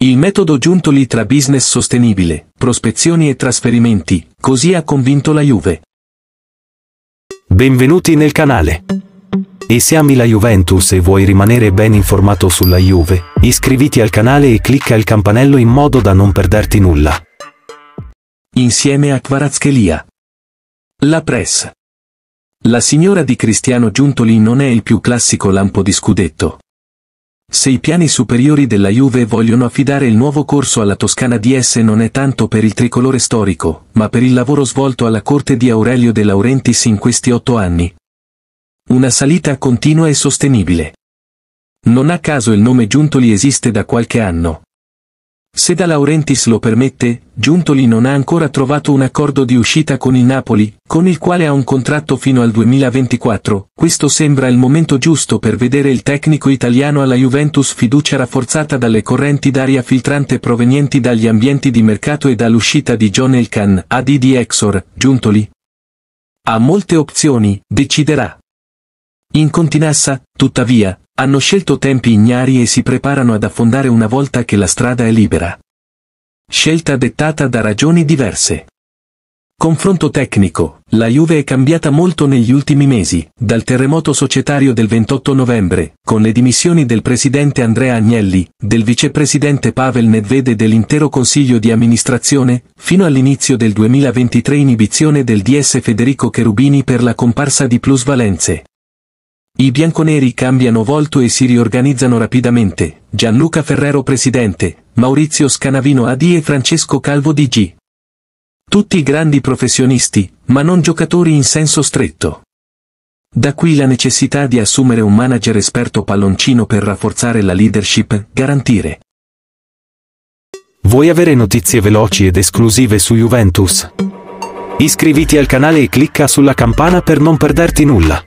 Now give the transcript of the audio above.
Il metodo Giuntoli tra business sostenibile, prospezioni e trasferimenti, così ha convinto la Juve. Benvenuti nel canale. E se ami la Juventus e vuoi rimanere ben informato sulla Juve, iscriviti al canale e clicca il campanello in modo da non perderti nulla. Insieme a Kvaratskhelia. La press. La signora di Cristiano Giuntoli non è il più classico lampo di scudetto, se i piani superiori della Juve vogliono affidare il nuovo corso alla Toscana DS non è tanto per il tricolore storico, ma per il lavoro svolto alla corte di Aurelio De Laurentiis in questi otto anni. Una salita continua e sostenibile. Non a caso il nome Giuntoli esiste da qualche anno, se da Laurentiis lo permette, Giuntoli non ha ancora trovato un accordo di uscita con il Napoli, con il quale ha un contratto fino al 2024. Questo sembra il momento giusto per vedere il tecnico italiano alla Juventus fiducia rafforzata dalle correnti d'aria filtrante provenienti dagli ambienti di mercato e dall'uscita di John Elkan, ADD Exor, Giuntoli. Ha molte opzioni, deciderà. In continassa, tuttavia, hanno scelto tempi ignari e si preparano ad affondare una volta che la strada è libera. Scelta dettata da ragioni diverse. Confronto tecnico. La Juve è cambiata molto negli ultimi mesi, dal terremoto societario del 28 novembre, con le dimissioni del presidente Andrea Agnelli, del vicepresidente Pavel Nedvede e dell'intero consiglio di amministrazione, fino all'inizio del 2023 inibizione del DS Federico Cherubini per la comparsa di plusvalenze, i bianconeri cambiano volto e si riorganizzano rapidamente, Gianluca Ferrero presidente, Maurizio Scanavino AD e Francesco Calvo DG. Tutti grandi professionisti, ma non giocatori in senso stretto. Da qui la necessità di assumere un manager esperto palloncino per rafforzare la leadership, garantire. Vuoi avere notizie veloci ed esclusive su Juventus? Iscriviti al canale e clicca sulla campana per non perderti nulla.